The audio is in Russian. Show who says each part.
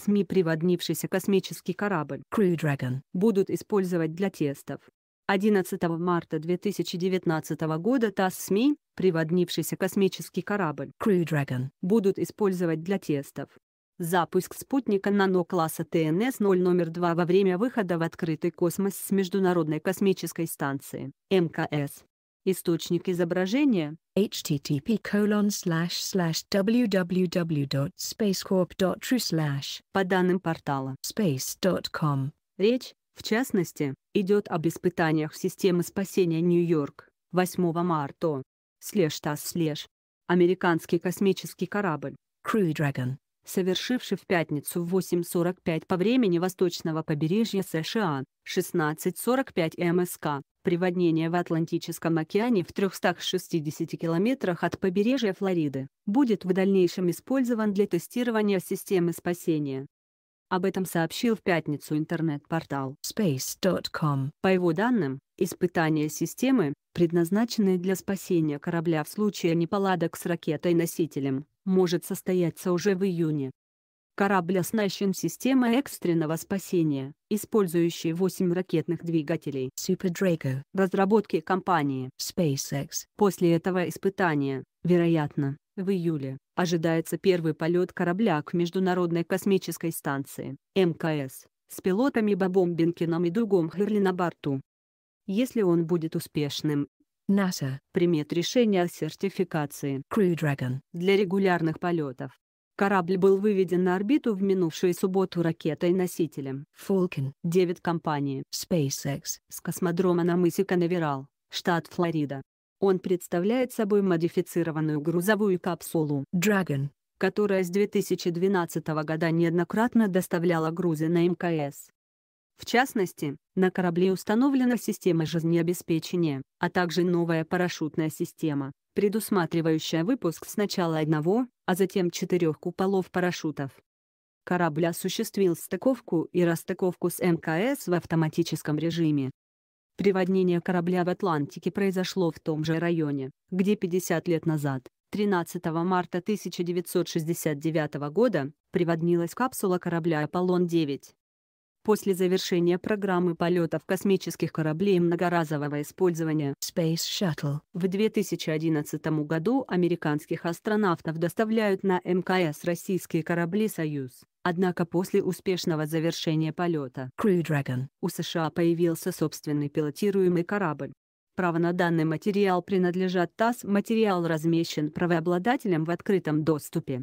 Speaker 1: СМИ приводнившийся космический корабль Crew Dragon будут использовать для тестов. 11 марта 2019 года ТАСС СМИ, приводнившийся космический корабль Crew Dragon, будут использовать для тестов. Запуск спутника нано-класса ТНС-0 номер 2 во время выхода в открытый космос с Международной космической станции МКС Источник изображения http www.spacecorp.true по данным портала space.com. Речь, в частности, идет об испытаниях системы спасения Нью-Йорк 8 марта. Слеж тас слеж. Американский космический корабль Crew Dragon, совершивший в пятницу в 8.45 по времени восточного побережья США, 16.45 МСК, приводнения в Атлантическом океане в 360 километрах от побережья Флориды, будет в дальнейшем использован для тестирования системы спасения. Об этом сообщил в пятницу интернет-портал space.com. По его данным, испытания системы, предназначенные для спасения корабля в случае неполадок с ракетой-носителем, может состояться уже в июне. Корабль оснащен системой экстренного спасения, использующей 8 ракетных двигателей Super Draco разработки компании SpaceX. После этого испытания, вероятно, в июле ожидается первый полет корабля к Международной космической станции МКС с пилотами Бобом Бенкином и Дугом Херли на борту. Если он будет успешным, НАСА примет решение о сертификации Crew Dragon для регулярных полетов. Корабль был выведен на орбиту в минувшую субботу ракетой-носителем Falcon 9 компании SpaceX с космодрома на мысе Канаверал, штат Флорида. Он представляет собой модифицированную грузовую капсулу Dragon, которая с 2012 года неоднократно доставляла грузы на МКС. В частности, на корабле установлена система жизнеобеспечения, а также новая парашютная система, предусматривающая выпуск сначала одного, а затем четырех куполов парашютов. Корабль осуществил стыковку и расстыковку с МКС в автоматическом режиме. Приводнение корабля в Атлантике произошло в том же районе, где 50 лет назад, 13 марта 1969 года, приводнилась капсула корабля «Аполлон-9». После завершения программы полетов космических кораблей многоразового использования Space Shuttle в 2011 году американских астронавтов доставляют на МКС российские корабли «Союз». Однако после успешного завершения полета Crew Dragon у США появился собственный пилотируемый корабль. Право на данный материал принадлежат ТАСС. Материал размещен правообладателем в открытом доступе.